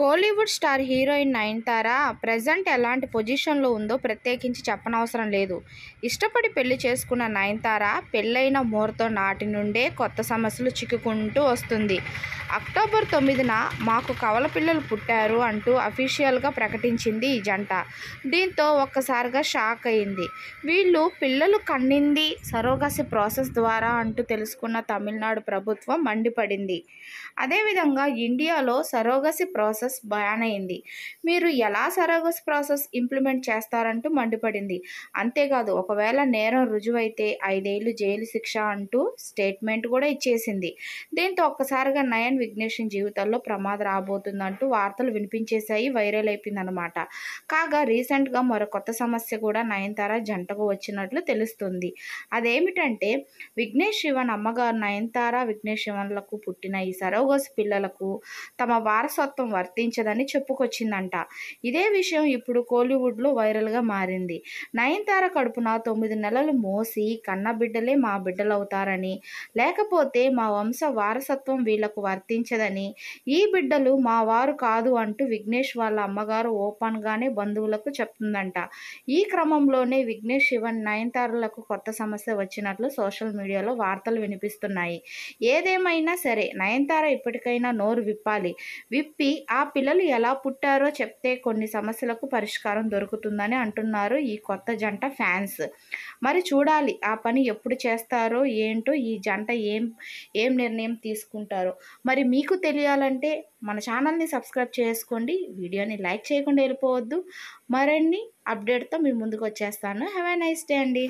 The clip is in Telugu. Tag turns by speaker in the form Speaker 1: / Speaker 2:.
Speaker 1: Kollywood star heroine Nayanthara present ఎలాంటి పొజిషన్లో ఉందో ప్రత్యేకించి చెప్పనవసరం లేదు ఇష్టపడి పెళ్లి చేసుకున్న నయనతార పెళ్ళైన మోర్తో నాటి నుండే కొత్త సమస్యలు చిక్కుకుంటూ వస్తుంది అక్టోబర్ తొమ్మిదిన మాకు కవల పిల్లలు పుట్టారు అంటూ అఫీషియల్గా ప్రకటించింది ఈ జంట దీంతో ఒక్కసారిగా షాక్ అయింది వీళ్ళు పిల్లలు కన్నింది సరోగసి ప్రాసెస్ ద్వారా అంటూ తెలుసుకున్న తమిళనాడు ప్రభుత్వం మండిపడింది అదేవిధంగా ఇండియాలో సరోగసి ప్రాసెస్ ప్రాసెస్ బ్యాన్ అయింది మీరు ఎలా సరోగస్ ప్రాసెస్ ఇంప్లిమెంట్ చేస్తారంటూ మండిపడింది అంతేకాదు ఒకవేళ నేరం రుజువైతే ఐదేళ్లు జైలు శిక్ష అంటూ స్టేట్మెంట్ కూడా ఇచ్చేసింది దీంతో ఒక్కసారిగా నయన్ విఘ్నేషన్ జీవితాల్లో ప్రమాదం రాబోతుందంటూ వార్తలు వినిపించేశాయి వైరల్ అయిపోయిందనమాట కాగా రీసెంట్గా మరో కొత్త సమస్య కూడా నయనతార జంటకు వచ్చినట్లు తెలుస్తుంది అదేమిటంటే విఘ్నేష్ శివన్ అమ్మగారు నయనతార విఘ్నేష్ శివన్లకు పుట్టిన ఈ సరోగస్ పిల్లలకు తమ వారసత్వం వర్తి వర్తించదని చెప్పుకొచ్చిందంట ఇదే విషయం ఇప్పుడు కోలీవుడ్లో వైరల్గా మారింది నయనతార కడుపున తొమ్మిది నెలలు మోసి కన్న బిడ్డలే మా బిడ్డలవుతారని లేకపోతే మా వంశ వారసత్వం వీళ్లకు వర్తించదని ఈ బిడ్డలు మా వారు కాదు అంటూ విఘ్నేష్ వాళ్ళ అమ్మగారు ఓపెన్గానే బంధువులకు చెప్తుందంట ఈ క్రమంలోనే విఘ్నేష్ శివన్ నయనతారలకు కొత్త సమస్య వచ్చినట్లు సోషల్ మీడియాలో వార్తలు వినిపిస్తున్నాయి ఏదేమైనా సరే నయనతార ఇప్పటికైనా నోరు విప్పాలి విప్పి ఆ పిల్లలు ఎలా పుట్టారో చెప్తే కొన్ని సమస్యలకు పరిష్కారం దొరుకుతుందని అంటున్నారు ఈ కొత్త జంట ఫ్యాన్స్ మరి చూడాలి ఆ పని ఎప్పుడు చేస్తారో ఏంటో ఈ జంట ఏం ఏం నిర్ణయం తీసుకుంటారో మరి మీకు తెలియాలంటే మన ఛానల్ని సబ్స్క్రైబ్ చేసుకోండి వీడియోని లైక్ చేయకుండా వెళ్ళిపోవద్దు మరిన్ని అప్డేట్తో మీ ముందుకు వచ్చేస్తాను హ్యావ్ ఎ నైస్ డే అండి